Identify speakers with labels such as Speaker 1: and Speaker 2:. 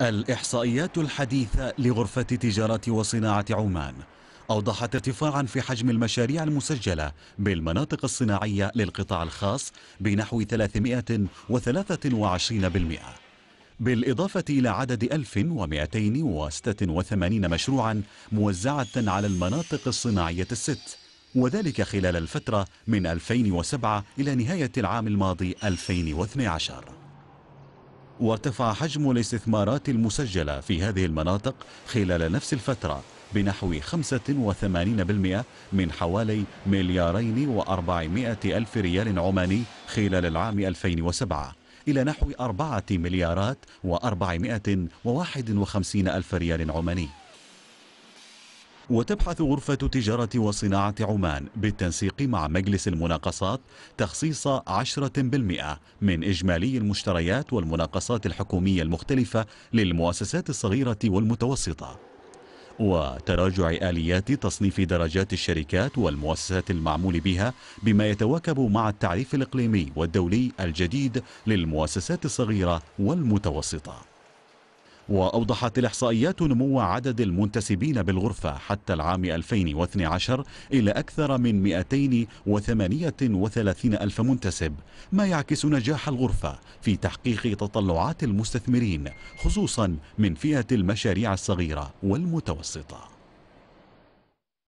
Speaker 1: الإحصائيات الحديثة لغرفة تجارة وصناعة عمان أوضحت ارتفاعا في حجم المشاريع المسجلة بالمناطق الصناعية للقطاع الخاص بنحو 323% بالإضافة إلى عدد 1286 مشروعا موزعة على المناطق الصناعية الست وذلك خلال الفترة من 2007 إلى نهاية العام الماضي 2012 وارتفع حجم الاستثمارات المسجلة في هذه المناطق خلال نفس الفترة بنحو 85% من حوالي مليارين وأربعمائة ألف ريال عماني خلال العام 2007 إلى نحو أربعة مليارات وأربعمائة وواحد وخمسين ألف ريال عماني وتبحث غرفة تجارة وصناعة عمان بالتنسيق مع مجلس المناقصات تخصيص 10% من إجمالي المشتريات والمناقصات الحكومية المختلفة للمؤسسات الصغيرة والمتوسطة وتراجع آليات تصنيف درجات الشركات والمؤسسات المعمول بها بما يتواكب مع التعريف الإقليمي والدولي الجديد للمؤسسات الصغيرة والمتوسطة وأوضحت الإحصائيات نمو عدد المنتسبين بالغرفة حتى العام 2012 إلى أكثر من 238 ألف منتسب ما يعكس نجاح الغرفة في تحقيق تطلعات المستثمرين خصوصا من فئة المشاريع الصغيرة والمتوسطة